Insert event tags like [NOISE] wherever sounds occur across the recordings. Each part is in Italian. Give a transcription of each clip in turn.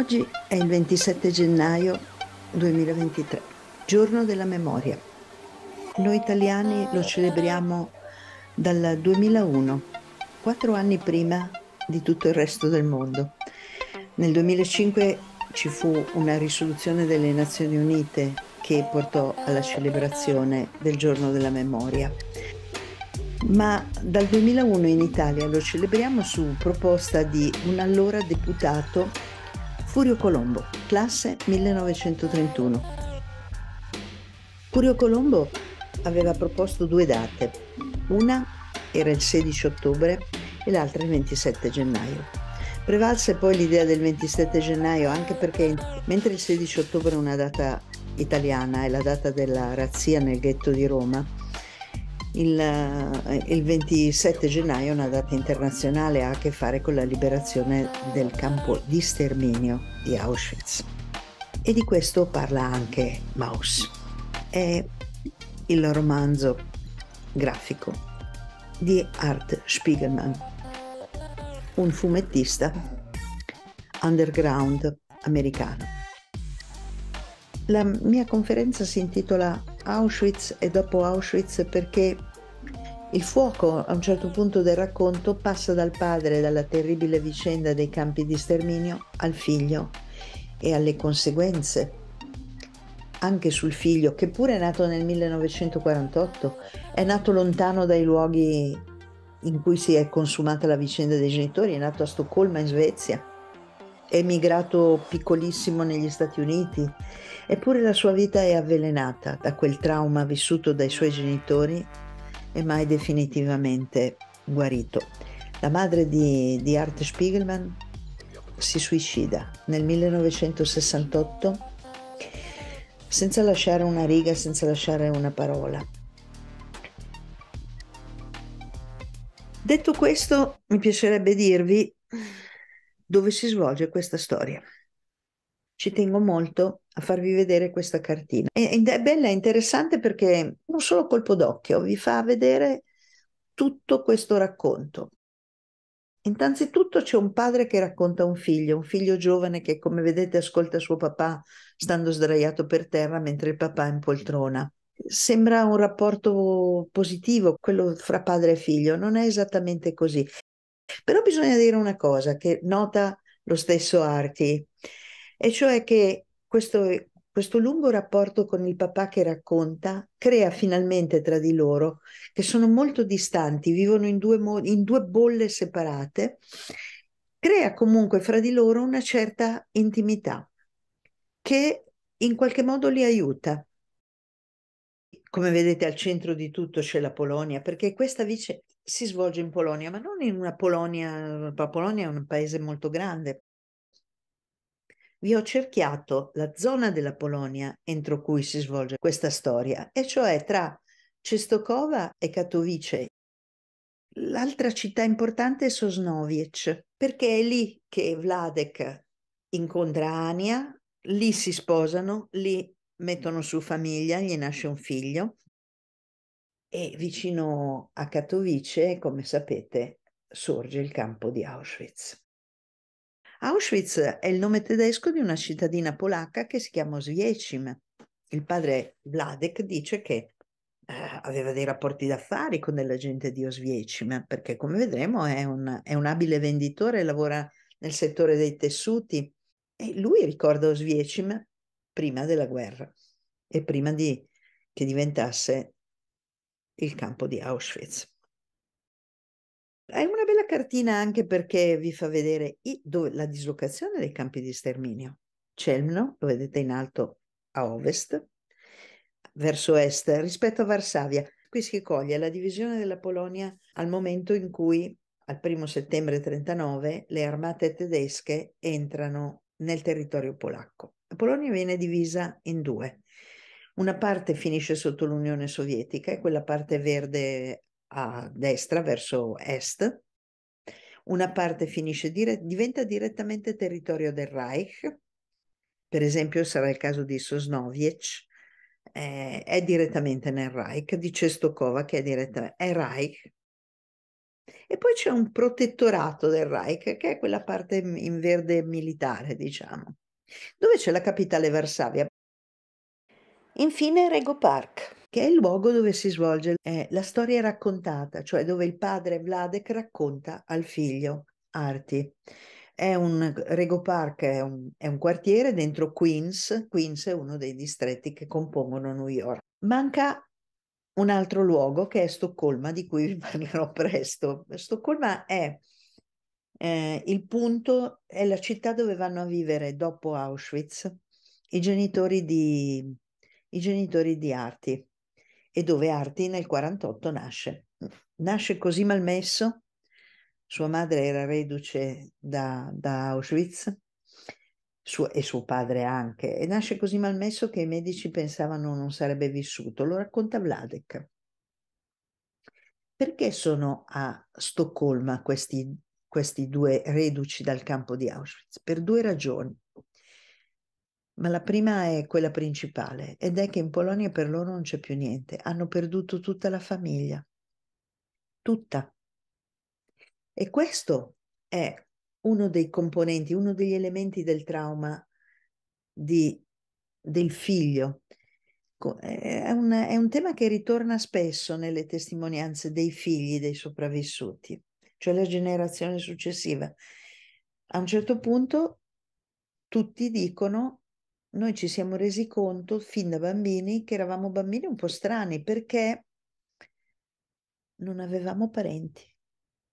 Oggi è il 27 gennaio 2023, giorno della memoria. Noi italiani lo celebriamo dal 2001, quattro anni prima di tutto il resto del mondo. Nel 2005 ci fu una risoluzione delle Nazioni Unite che portò alla celebrazione del giorno della memoria ma dal 2001 in Italia lo celebriamo su proposta di un allora deputato Furio Colombo, classe 1931. Furio Colombo aveva proposto due date, una era il 16 ottobre e l'altra il 27 gennaio. Prevalse poi l'idea del 27 gennaio anche perché mentre il 16 ottobre è una data italiana è la data della razzia nel ghetto di Roma, il, eh, il 27 gennaio è una data internazionale, ha a che fare con la liberazione del campo di sterminio di Auschwitz. E di questo parla anche Maus. È il romanzo grafico di Art Spiegelman, un fumettista underground americano. La mia conferenza si intitola Auschwitz e dopo Auschwitz perché il fuoco a un certo punto del racconto passa dal padre, dalla terribile vicenda dei campi di sterminio, al figlio e alle conseguenze anche sul figlio, che pure è nato nel 1948, è nato lontano dai luoghi in cui si è consumata la vicenda dei genitori, è nato a Stoccolma in Svezia emigrato piccolissimo negli Stati Uniti, eppure la sua vita è avvelenata da quel trauma vissuto dai suoi genitori e mai definitivamente guarito. La madre di, di Art Spiegelman si suicida nel 1968 senza lasciare una riga, senza lasciare una parola. Detto questo, mi piacerebbe dirvi dove si svolge questa storia. Ci tengo molto a farvi vedere questa cartina. È, bella e interessante perché un solo colpo d'occhio vi fa vedere tutto questo racconto. Intanzitutto c'è un padre che racconta un figlio, un figlio giovane che come vedete ascolta suo papà stando sdraiato per terra mentre il papà è in poltrona. Sembra un rapporto positivo quello fra padre e figlio, non è esattamente così. Però bisogna dire una cosa che nota lo stesso Arti, e cioè che questo, questo lungo rapporto con il papà che racconta crea finalmente tra di loro, che sono molto distanti, vivono in due, in due bolle separate, crea comunque fra di loro una certa intimità che in qualche modo li aiuta. Come vedete al centro di tutto c'è la Polonia, perché questa, vice- si svolge in Polonia, ma non in una Polonia, uhm, la Polonia è un paese molto grande. Vi ho cerchiato la zona della Polonia entro cui si svolge questa storia, e cioè tra Cestokova e Katowice. L'altra città importante è Sosnoviec, perché è lì che Vladek incontra Ania, lì si sposano, lì mettono su famiglia, gli nasce un figlio e vicino a Katowice, come sapete, sorge il campo di Auschwitz. Auschwitz è il nome tedesco di una cittadina polacca che si chiama Swiecim. Il padre Vladek dice che eh, aveva dei rapporti d'affari con della gente di Oswiecim, perché come vedremo è un, è un abile venditore, lavora nel settore dei tessuti e lui ricorda Oswiecim prima della guerra e prima di, che diventasse il campo di Auschwitz. È una bella cartina anche perché vi fa vedere i, dove, la dislocazione dei campi di sterminio. Celmno, lo vedete in alto a ovest, verso est, rispetto a Varsavia. Qui si coglie la divisione della Polonia al momento in cui, al primo settembre 1939, le armate tedesche entrano nel territorio polacco. La Polonia viene divisa in due, una parte finisce sotto l'Unione Sovietica, è quella parte verde a destra verso est, una parte finisce dire- diventa direttamente territorio del Reich, per esempio sarà il caso di Sosnoviec, eh, è direttamente nel Reich, di Cestokova che è, diretta- è Reich. E poi c'è un protettorato del Reich, che è quella parte in verde militare, diciamo, dove c'è la capitale Varsavia. Infine Rego Park, che è il luogo dove si svolge eh, la storia raccontata, cioè dove il padre Vladek racconta al figlio Arti. È un, Rego Park è un, è un quartiere dentro Queens, Queens è uno dei distretti che compongono New York. Manca un altro luogo che è Stoccolma, di cui vi [LAUGHS] parlerò presto. Stoccolma è eh, il punto, è la città dove vanno a vivere dopo Auschwitz i genitori di i genitori di Arti e dove Arti nel 48 nasce. Nasce così malmesso, sua madre era reduce da, da Auschwitz suo, e suo padre anche, e nasce così malmesso che i medici pensavano non sarebbe vissuto. Lo racconta Vladek. Perché sono a Stoccolma questi, questi due reduci dal campo di Auschwitz? Per due ragioni ma la prima è quella principale ed è che in Polonia per loro non c'è più niente, hanno perduto tutta la famiglia, tutta. E questo è uno dei componenti, uno degli elementi del trauma di, del figlio. È un, è un tema che ritorna spesso nelle testimonianze dei figli dei sopravvissuti, cioè la generazione successiva. A un certo punto tutti dicono noi ci siamo resi conto fin da bambini che eravamo bambini un po' strani perché non avevamo parenti,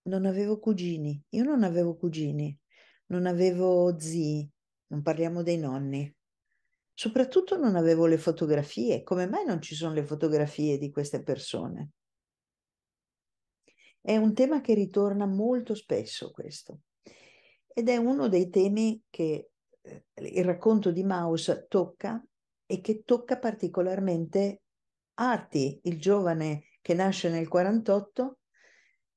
non avevo cugini, io non avevo cugini, non avevo zii, non parliamo dei nonni. Soprattutto non avevo le fotografie, come mai non ci sono le fotografie di queste persone? È un tema che ritorna molto spesso questo ed è uno dei temi che il racconto di Maus tocca e che tocca particolarmente Arti, il giovane che nasce nel 48,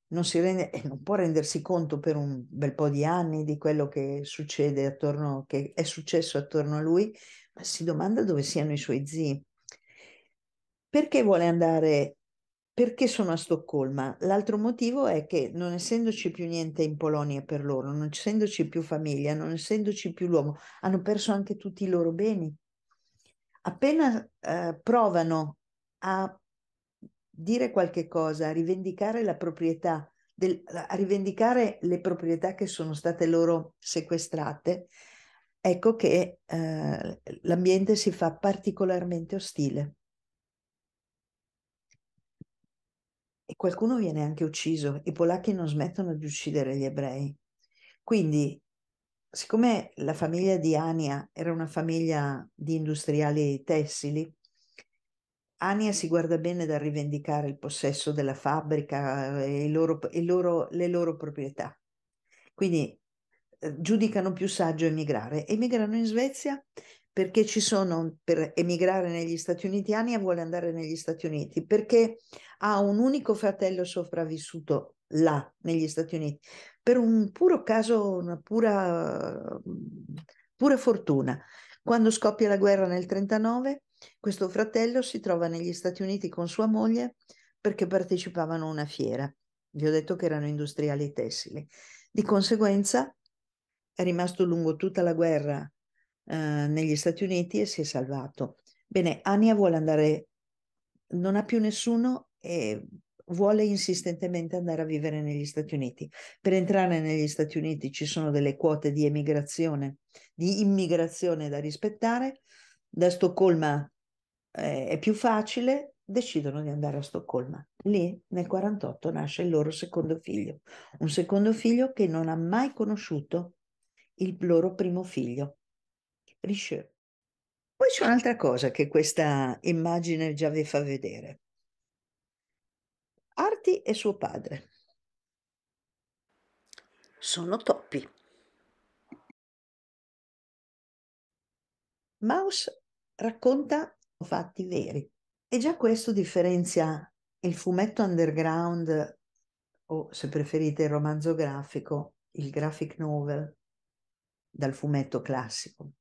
non, rende, eh, non può rendersi conto per un bel po' di anni di quello che succede attorno, che è successo attorno a lui, ma si domanda dove siano i suoi zii. Perché vuole andare perché sono a Stoccolma? L'altro motivo è che non essendoci più niente in Polonia per loro, non essendoci più famiglia, non essendoci più l'uomo, hanno perso anche tutti i loro beni. Appena eh, provano a dire qualche cosa, a rivendicare la proprietà, del, a rivendicare le proprietà che sono state loro sequestrate, ecco che eh, l'ambiente si fa particolarmente ostile. e qualcuno viene anche ucciso. I polacchi non smettono di uccidere gli ebrei. Quindi, siccome la famiglia di Ania era una famiglia di industriali tessili, Ania si guarda bene dal rivendicare il possesso della fabbrica e, eh, loro, e loro, le loro proprietà. Quindi eh, giudicano più saggio emigrare. Emigrano in Svezia perché ci sono per emigrare negli Stati Uniti Ania vuole andare negli Stati Uniti, perché ha un unico fratello sopravvissuto là negli Stati Uniti, per un puro caso, una pura, mm, pura fortuna. Quando scoppia la guerra nel 1939, questo fratello si trova negli Stati Uniti con sua moglie perché partecipavano a una fiera. Vi ho detto che erano industriali tessili. Di conseguenza è rimasto lungo tutta la guerra eh, negli Stati Uniti e si è salvato. Bene, Ania vuole andare, non ha più nessuno e vuole insistentemente andare a vivere negli Stati Uniti. Per entrare negli Stati Uniti ci sono delle quote di emigrazione, di immigrazione da rispettare. Da Stoccolma eh, è più facile, decidono di andare a Stoccolma. Lì nel 48 nasce il loro secondo figlio, un secondo figlio che non ha mai conosciuto il loro primo figlio. Richelieu. Poi c'è un'altra cosa che questa immagine già vi fa vedere. Arti e suo padre. Sono toppi. Maus racconta fatti veri e già questo differenzia il fumetto underground o se preferite il romanzo grafico, il graphic novel, dal fumetto classico.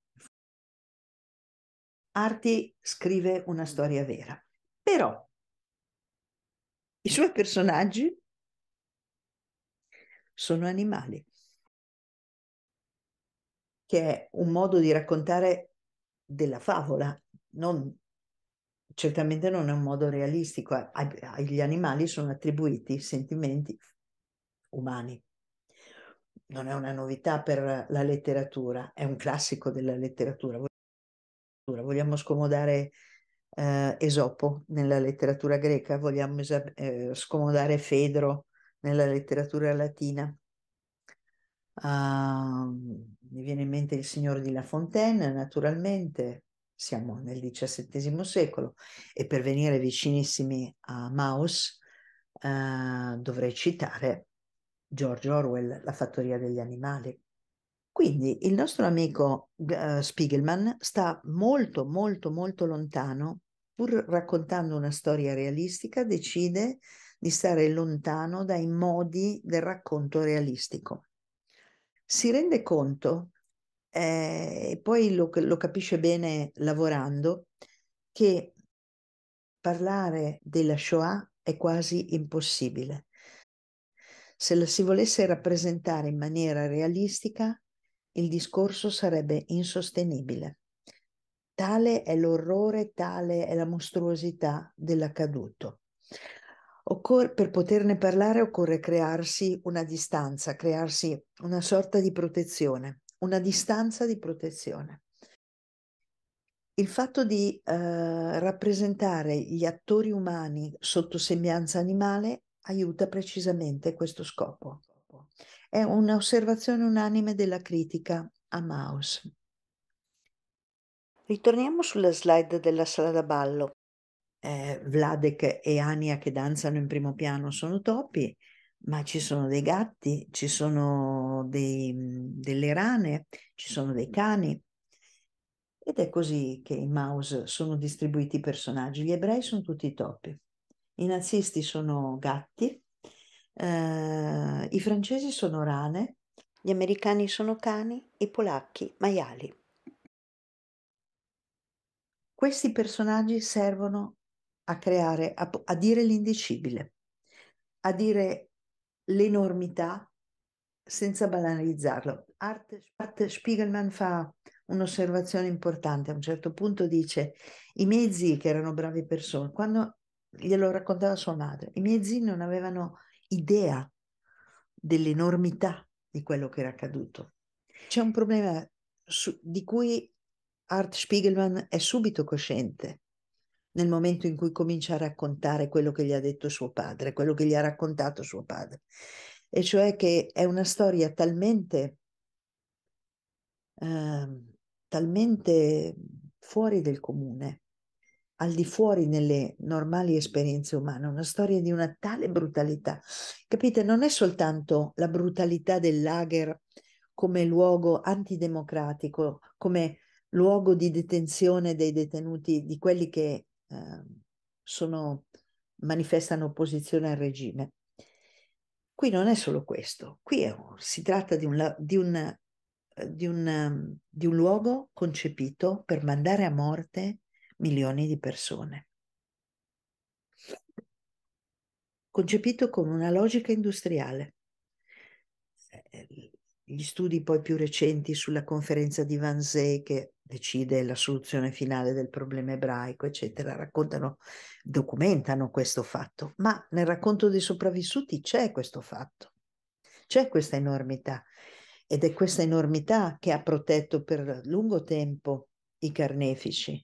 Arti scrive una storia vera, però i suoi personaggi sono animali, che è un modo di raccontare della favola, non, certamente non è un modo realistico, agli animali sono attribuiti sentimenti umani. Non è una novità per la letteratura, è un classico della letteratura letteratura, vogliamo scomodare eh, Esopo nella letteratura greca, vogliamo eh, scomodare Fedro nella letteratura latina. Uh, mi viene in mente il signor di La Fontaine, naturalmente, siamo nel XVII secolo e per venire vicinissimi a Maus eh, dovrei citare George Orwell, La fattoria degli animali. Quindi il nostro amico uh, Spiegelman sta molto, molto, molto lontano, pur raccontando una storia realistica, decide di stare lontano dai modi del racconto realistico. Si rende conto, eh, e poi lo, lo capisce bene lavorando, che parlare della Shoah è quasi impossibile. Se la si volesse rappresentare in maniera realistica, il discorso sarebbe insostenibile. Tale è l'orrore, tale è la mostruosità dell'accaduto. Occor- per poterne parlare occorre crearsi una distanza, crearsi una sorta di protezione, una distanza di protezione. Il fatto di eh, rappresentare gli attori umani sotto sembianza animale aiuta precisamente questo scopo. È un'osservazione unanime della critica a Maus. Ritorniamo sulla slide della sala da ballo. Eh, Vladek e Ania che danzano in primo piano sono topi, ma ci sono dei gatti, ci sono dei, delle rane, ci sono dei cani. Ed è così che in Maus sono distribuiti i personaggi. Gli ebrei sono tutti topi, i nazisti sono gatti, eh, i francesi sono rane, gli americani sono cani, i polacchi maiali. Questi personaggi servono a creare, a, a dire l'indicibile, a dire l'enormità senza banalizzarlo. Art, Art Spiegelman fa un'osservazione importante, a un certo punto dice i miei zii che erano bravi persone, quando glielo raccontava sua madre, i miei zii non avevano idea dell'enormità di quello che era accaduto. C'è un problema su, di cui Art Spiegelman è subito cosciente nel momento in cui comincia a raccontare quello che gli ha detto suo padre, quello che gli ha raccontato suo padre, e cioè che è una storia talmente, eh, talmente fuori del comune al di fuori nelle normali esperienze umane, una storia di una tale brutalità. Capite, non è soltanto la brutalità del lager come luogo antidemocratico, come luogo di detenzione dei detenuti, di quelli che eh, sono, manifestano opposizione al regime. Qui non è solo questo, qui un, si tratta di un, di, un, eh, di, ehm, di un luogo concepito per mandare a morte milioni di persone. Concepito con una logica industriale. Eh, gli studi poi più recenti sulla conferenza di Wannsee che decide la soluzione finale del problema ebraico, eccetera, raccontano, documentano questo fatto, ma nel racconto dei sopravvissuti c'è questo fatto, c'è questa enormità ed è questa enormità che ha protetto per lungo tempo i carnefici,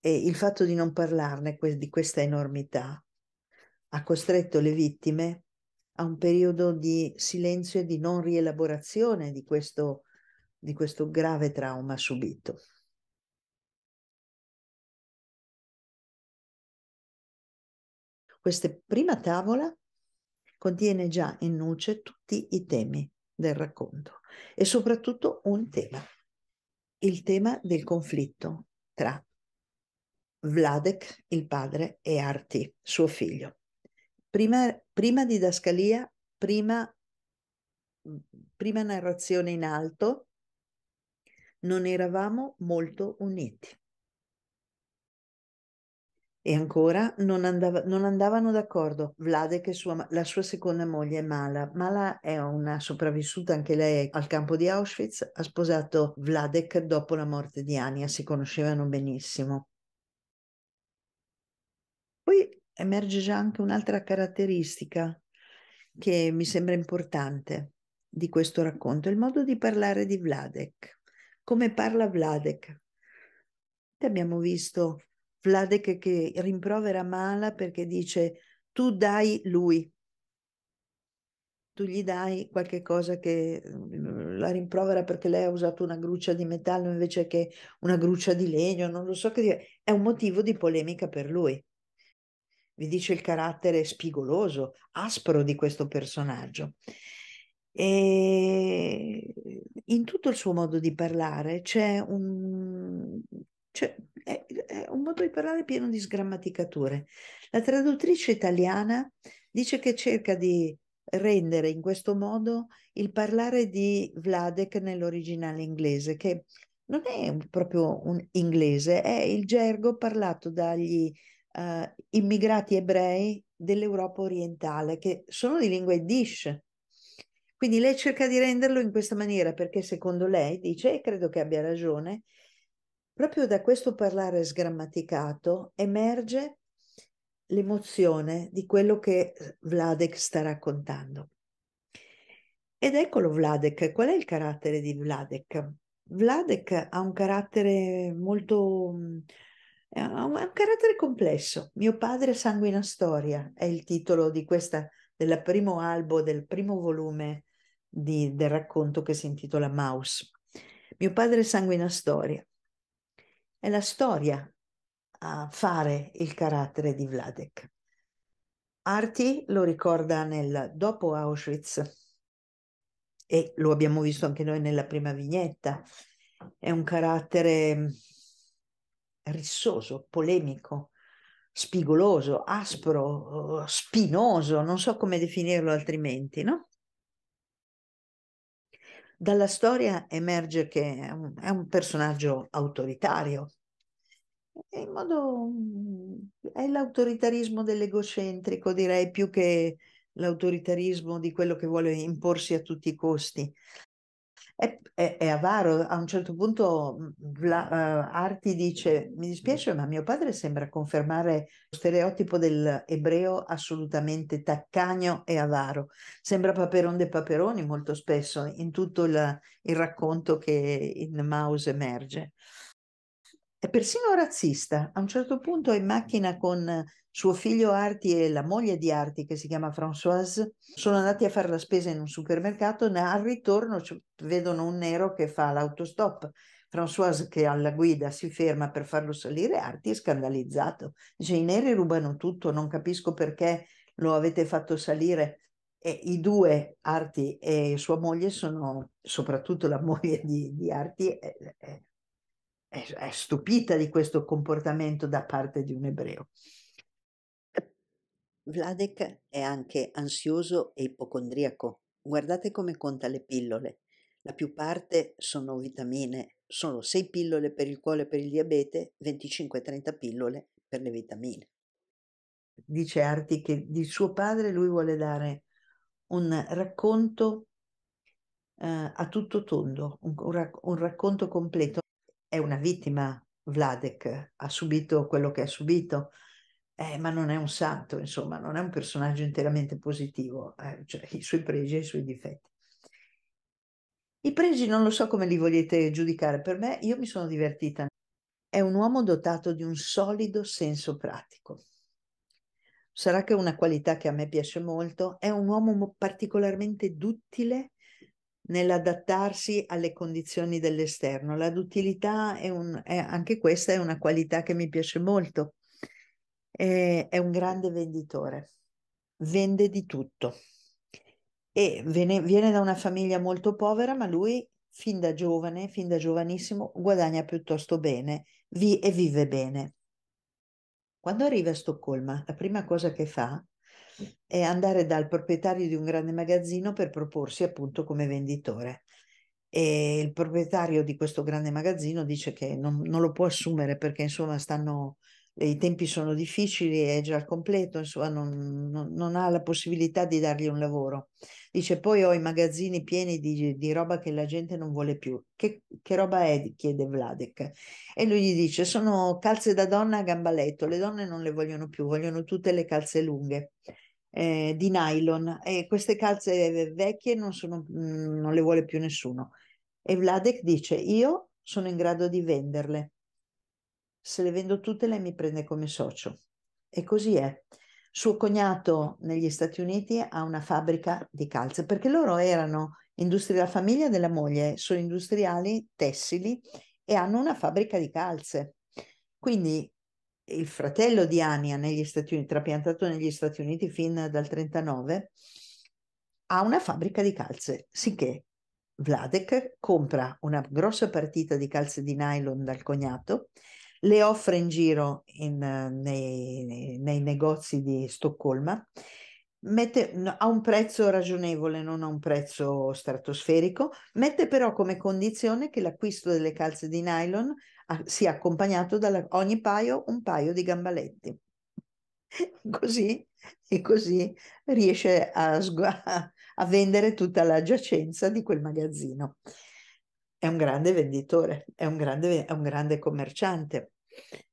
e il fatto di non parlarne di questa enormità ha costretto le vittime a un periodo di silenzio e di non rielaborazione di questo, di questo grave trauma subito. Questa prima tavola contiene già in nuce tutti i temi del racconto e soprattutto un tema, il tema del conflitto tra Vladek, il padre, e Arti, suo figlio. Prima, prima didascalia, prima, prima narrazione in alto, non eravamo molto uniti. E ancora non, andava, non andavano d'accordo Vladek e sua, la sua seconda moglie Mala. Mala è una sopravvissuta anche lei al campo di Auschwitz, ha sposato Vladek dopo la morte di Ania, si conoscevano benissimo emerge già anche un'altra caratteristica che mi sembra importante di questo racconto, il modo di parlare di Vladek. Come parla Vladek? Abbiamo visto Vladek che rimprovera Mala perché dice tu dai lui, tu gli dai qualche cosa che mm, la rimprovera perché lei ha usato una gruccia di metallo invece che una gruccia di legno, non lo so che dire, è un motivo di polemica per lui vi dice il carattere spigoloso, aspro di questo personaggio. E in tutto il suo modo di parlare c'è un, c'è, è, è un modo di parlare pieno di sgrammaticature. La traduttrice italiana dice che cerca di rendere in questo modo il parlare di Vladek nell'originale inglese, che non è proprio un inglese, è il gergo parlato dagli eh, immigrati ebrei dell'Europa orientale che sono di lingua yiddish. Quindi lei cerca di renderlo in questa maniera perché secondo lei, dice, e credo che abbia ragione, proprio da questo parlare sgrammaticato emerge l'emozione di quello che Vladek sta raccontando. Ed eccolo Vladek, qual è il carattere di Vladek? Vladek ha un carattere molto eh, è un, carattere complesso. Mio padre sanguina storia è il titolo di questa, del primo albo, del primo volume di, del racconto che si intitola Maus. Mio padre sanguina storia. È la storia a fare il carattere di Vladek. Arti lo ricorda nel dopo Auschwitz e lo abbiamo visto anche noi nella prima vignetta. È un carattere rissoso, polemico, spigoloso, aspro, eh, spinoso, non so come definirlo altrimenti, no? Dalla storia emerge che è un, è un personaggio autoritario. Modo, è l'autoritarismo dell'egocentrico, direi più che l'autoritarismo di quello che vuole imporsi a tutti i costi è, è, è avaro. A un certo punto mm, mm, la, uh, Arti dice, mi dispiace, ma mio padre sembra confermare lo stereotipo dell'ebreo assolutamente taccagno e avaro. Sembra Paperon de Paperoni molto spesso in tutto la, il racconto che in Maus emerge è persino razzista. A un certo punto è in macchina con suo figlio Arti e la moglie di Arti, che si chiama Françoise, sono andati a fare la spesa in un supermercato, al ritorno vedono un nero che fa l'autostop. Françoise, che è alla guida si ferma per farlo salire, Arti è scandalizzato. Dice, i neri rubano tutto, non capisco perché lo avete fatto salire. E I due, Arti e sua moglie, sono, soprattutto la [LAUGHS] moglie di, di Arti, è, eh, è eh, è, è stupita di questo comportamento da parte di un ebreo. Vladek è anche ansioso e ipocondriaco. Guardate come conta le pillole. La più parte sono vitamine, sono 6 pillole per il cuore e per il diabete, 25-30 pillole per le vitamine. Dice Arti che di suo padre lui vuole dare un racconto eh, a tutto tondo, un, un, racconto completo è una vittima Vladek, ha subito quello che ha subito, eh, ma non è un santo, insomma, non è un personaggio interamente positivo, eh, cioè i suoi pregi e i suoi difetti. I pregi non lo so come li volete giudicare, per me io mi sono divertita. È un uomo dotato di un solido senso pratico. Sarà che è una qualità che a me piace molto, è un uomo particolarmente duttile nell'adattarsi alle condizioni dell'esterno. La duttilità è, un, è anche questa è una qualità che mi piace molto. È, è un grande venditore, vende di tutto e viene, viene da una famiglia molto povera, ma lui fin da giovane, fin da giovanissimo, guadagna piuttosto bene vi, e vive bene. Quando arriva a Stoccolma, la prima cosa che fa e andare dal proprietario di un grande magazzino per proporsi appunto come venditore. E il proprietario di questo grande magazzino dice che non, non lo può assumere perché insomma stanno, i tempi sono difficili, è già al completo, insomma non, non, non, ha la possibilità di dargli un lavoro. Dice poi ho i magazzini pieni di, di roba che la gente non vuole più. Che, che roba è? chiede Vladek. E lui gli dice sono calze da donna a gambaletto, le donne non le vogliono più, vogliono tutte le calze lunghe eh, di nylon e queste calze vecchie non, sono, mm, non le vuole più nessuno. E Vladek dice io sono in grado di venderle. Se le vendo tutte lei mi prende come socio. E così è. Suo cognato negli Stati Uniti ha una fabbrica di calze perché loro erano industria, della famiglia della moglie sono industriali tessili e hanno una fabbrica di calze. Quindi il fratello di Ania negli Stati Uniti, trapiantato negli Stati Uniti fin dal 1939, ha una fabbrica di calze, sicché Vladek compra una grossa partita di calze di nylon dal cognato, le offre in giro in, nei, nei, negozi di Stoccolma, mette, a un prezzo ragionevole, non a un prezzo stratosferico, mette però come condizione che l'acquisto delle calze di nylon sia accompagnato da ogni paio un paio di gambaletti. [LAUGHS] Così, e così riesce a, a vendere tutta la giacenza di quel magazzino. È un grande venditore, è un grande, è un grande commerciante.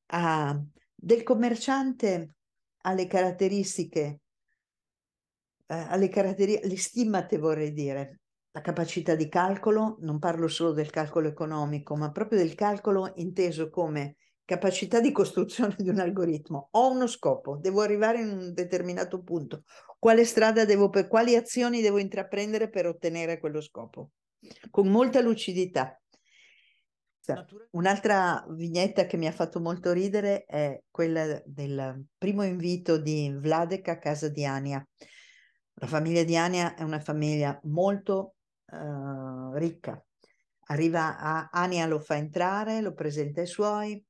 Ah, del commerciante alle caratteristiche, eh, alle caratteristiche, le stimmate vorrei dire, la capacità di calcolo, non parlo solo del calcolo economico, ma proprio del calcolo inteso come capacità di costruzione di un algoritmo. Ho uno scopo, devo arrivare in un determinato punto. Quale strada devo, per quali azioni devo intraprendere per ottenere quello scopo? Con molta lucidità. Un'altra vignetta che mi ha fatto molto ridere è quella del primo invito di Vladek a casa di Ania. La famiglia di Ania è una famiglia molto uh, ricca. Arriva a Ania lo fa entrare, lo presenta ai suoi,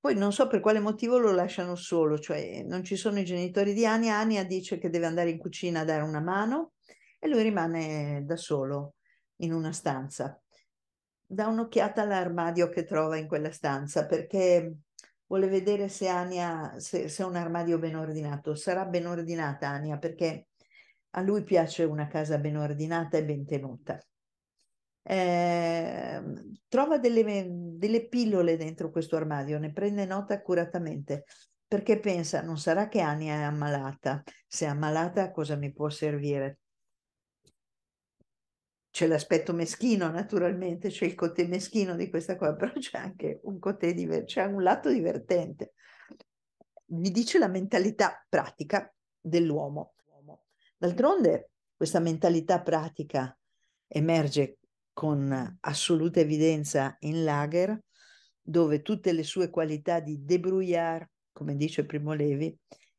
poi non so per quale motivo lo lasciano solo, cioè non ci sono i genitori di Ania, Ania dice che deve andare in cucina a dare una mano e lui rimane da solo in una stanza. Dà un'occhiata all'armadio che trova in quella stanza perché vuole vedere se Ania, se, se è un armadio ben ordinato. Sarà ben ordinata Ania perché a lui piace una casa ben ordinata e ben tenuta. Eh, trova delle, delle pillole dentro questo armadio, ne prende nota accuratamente perché pensa non sarà che Ania è ammalata, se è ammalata cosa mi può servire? C'è l'aspetto meschino naturalmente, c'è il cotè meschino di questa cosa, [LAUGHS] però c'è anche un cotè diverso, c'è un lato divertente. Vi dice la mentalità pratica dell'uomo. D'altronde questa mentalità pratica emerge con assoluta evidenza in Lager, dove tutte le sue qualità di debrouillard, come dice Primo Levi,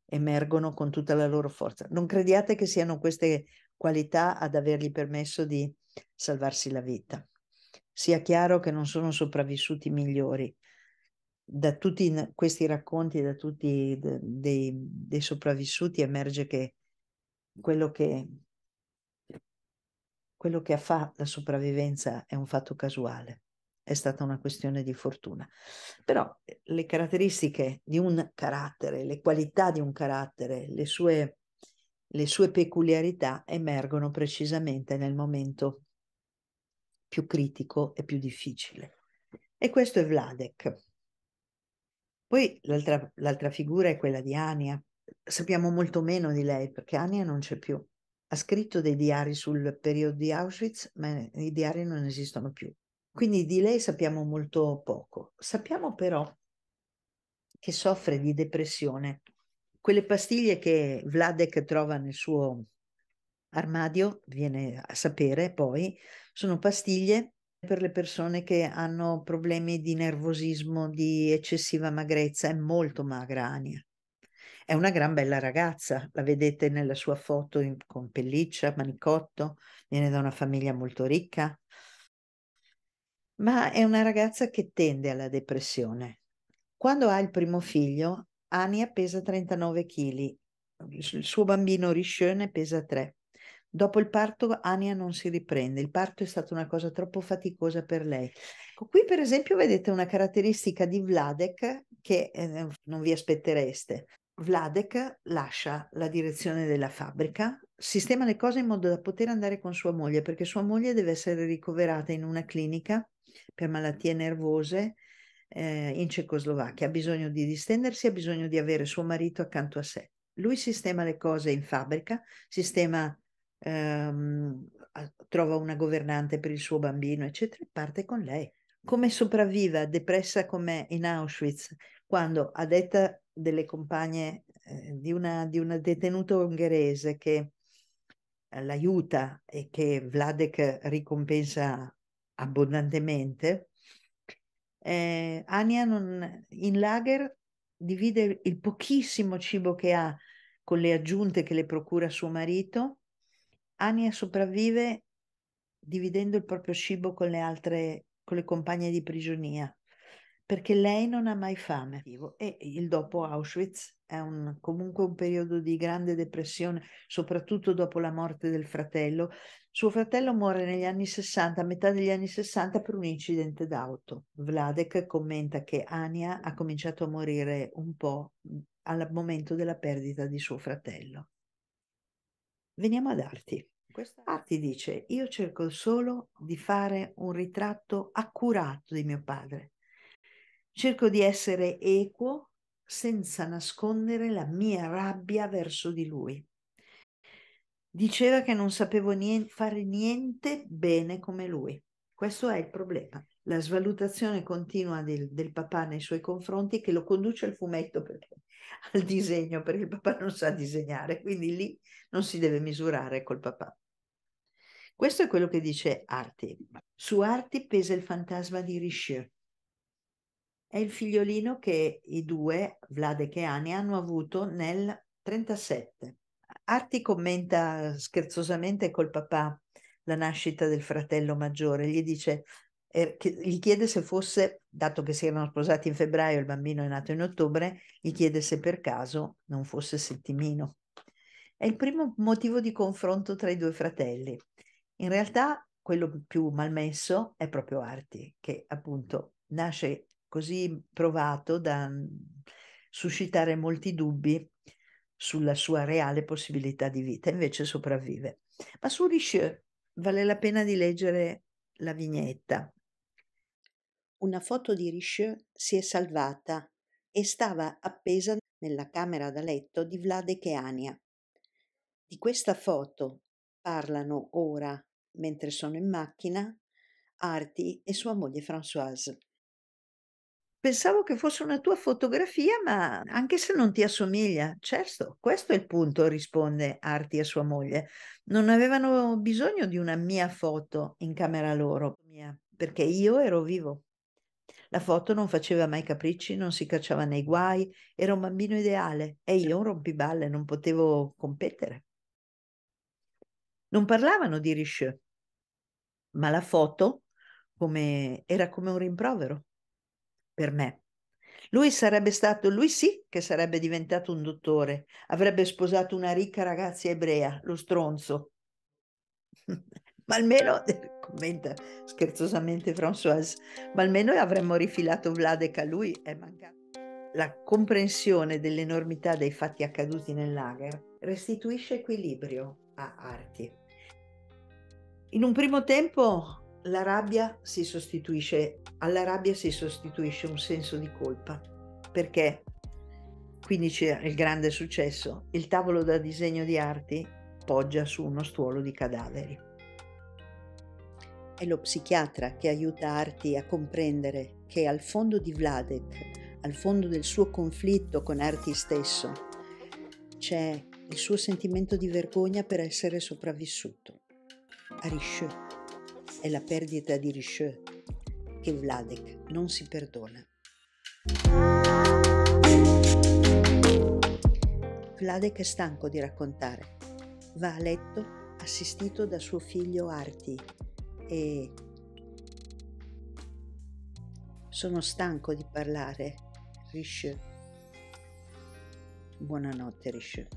emergono con tutta la loro forza. Non crediate che siano queste qualità ad avergli permesso di salvarsi la vita. Sia chiaro che non sono sopravvissuti migliori. Da tutti questi racconti, da tutti dei, dei sopravvissuti, emerge che quello che, quello che fa la sopravvivenza è un fatto casuale, è stata una questione di fortuna. Però eh, le caratteristiche di un carattere, le qualità di un carattere, le sue, le sue peculiarità emergono precisamente nel momento più critico e più difficile. E questo è Vladek. Poi l'altra, l'altra figura è quella di Ania, sappiamo molto meno di lei perché Ania non c'è più. Ha scritto dei diari sul periodo di Auschwitz, ma i diari non esistono più. Quindi di lei sappiamo molto poco. Sappiamo però che soffre di depressione. Quelle pastiglie che Vladek trova nel suo armadio, viene a sapere poi, sono pastiglie per le persone che hanno problemi di nervosismo, di eccessiva magrezza. È molto magra Ania, è una gran bella ragazza, la vedete nella sua foto in, con pelliccia, manicotto, viene da una famiglia molto ricca, ma è una ragazza che tende alla depressione. Quando ha il primo figlio, Ania pesa 39 kg, il suo bambino Rishone pesa 3. Dopo il parto Ania non si riprende, il parto è stata una cosa troppo faticosa per lei. Ecco, qui per esempio vedete una caratteristica di Vladek che eh, non vi aspettereste. Vladek lascia la direzione della fabbrica, sistema le cose in modo da poter andare con sua moglie, perché sua moglie deve essere ricoverata in una clinica per malattie nervose eh, in Cecoslovacchia. Ha bisogno di distendersi, ha bisogno di avere suo marito accanto a sé. Lui sistema le cose in fabbrica, sistema, ehm, trova una governante per il suo bambino, eccetera, e parte con lei. Come sopravviva, depressa com'è in Auschwitz, quando a detta delle compagne eh, di, una, di, una, detenuta ungherese che eh, l'aiuta e che Vladek ricompensa abbondantemente, eh, Ania non, in lager divide il pochissimo cibo che ha con le aggiunte che le procura suo marito. Ania sopravvive dividendo il proprio cibo con le altre, con le compagne di prigionia perché lei non ha mai fame. E il dopo Auschwitz è un, comunque un periodo di grande depressione, soprattutto dopo la morte del fratello. Suo fratello muore negli anni 60, a metà degli anni 60, per un incidente d'auto. Vladek commenta che Ania ha cominciato a morire un po' al momento della perdita di suo fratello. Veniamo ad Arti. Arti dice, io cerco solo di fare un ritratto accurato di mio padre, Cerco di essere equo senza nascondere la mia rabbia verso di lui. Diceva che non sapevo niente, fare niente bene come lui. Questo è il problema. La svalutazione continua del, del papà nei suoi confronti che lo conduce al fumetto, perché, [LAUGHS] al disegno, perché il papà non sa disegnare, quindi lì non si deve misurare col papà. Questo è quello che dice Arti. Su Arti pesa il fantasma di Richelieu è il figliolino che i due, Vlade e Keani, hanno avuto nel 1937. Arti commenta scherzosamente col papà la nascita del fratello maggiore, gli dice eh, gli chiede se fosse, dato che si erano sposati in febbraio, e il bambino è nato in ottobre, gli chiede se per caso non fosse settimino. È il primo motivo di confronto tra i due fratelli. In realtà quello più malmesso è proprio Arti, che appunto nasce così provato da mhmm, suscitare molti dubbi sulla sua reale possibilità di vita, invece sopravvive. Ma su Richelieu vale la pena di leggere la vignetta. Una foto di Richelieu si è salvata e stava appesa nella camera da letto di Vlade Cheania. Di questa foto parlano ora, mentre sono in macchina, Arti e sua moglie Françoise. Pensavo che fosse una tua fotografia, ma anche se non ti assomiglia. Certo, questo è il punto, risponde Arti a sua moglie. Non avevano bisogno di una mia foto in camera loro, perché io ero vivo. La foto non faceva mai capricci, non si cacciava nei guai, era un bambino ideale e io un rompiballe, non potevo competere. Non parlavano di Richelieu, ma la foto come, era come un rimprovero per me. Lui sarebbe stato, lui sì che sarebbe diventato un dottore, avrebbe sposato una ricca ragazza ebrea, lo stronzo. [LAUGHS] ma almeno, [LAUGHS] commenta scherzosamente Françoise, ma almeno avremmo rifilato Vladek a lui, è mancato. La comprensione dell'enormità dei fatti accaduti nel lager restituisce equilibrio a Arti. In un primo tempo la rabbia si sostituisce, alla rabbia si sostituisce un senso di colpa, perché, quindi c'è il grande successo, il tavolo da disegno di arti poggia su uno stuolo di cadaveri. È lo psichiatra che aiuta Arti a comprendere che al fondo di Vladek, al fondo del suo conflitto con Arti stesso, c'è il suo sentimento di vergogna per essere sopravvissuto. Arisce è la perdita di Richeux che Vladek non si perdona. Vladek è stanco di raccontare. Va a letto assistito da suo figlio Arti e sono stanco di parlare. Richeux. Buonanotte Richeux.